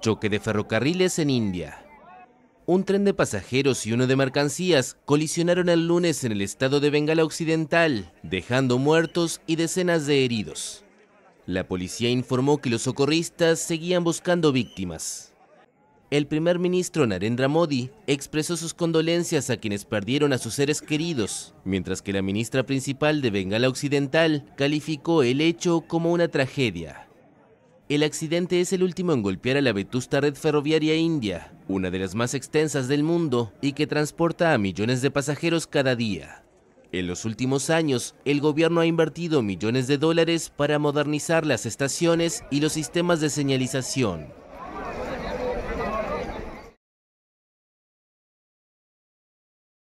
Choque de ferrocarriles en India. Un tren de pasajeros y uno de mercancías colisionaron el lunes en el estado de Bengala Occidental, dejando muertos y decenas de heridos. La policía informó que los socorristas seguían buscando víctimas. El primer ministro Narendra Modi expresó sus condolencias a quienes perdieron a sus seres queridos, mientras que la ministra principal de Bengala Occidental calificó el hecho como una tragedia. El accidente es el último en golpear a la vetusta red ferroviaria india, una de las más extensas del mundo y que transporta a millones de pasajeros cada día. En los últimos años, el gobierno ha invertido millones de dólares para modernizar las estaciones y los sistemas de señalización,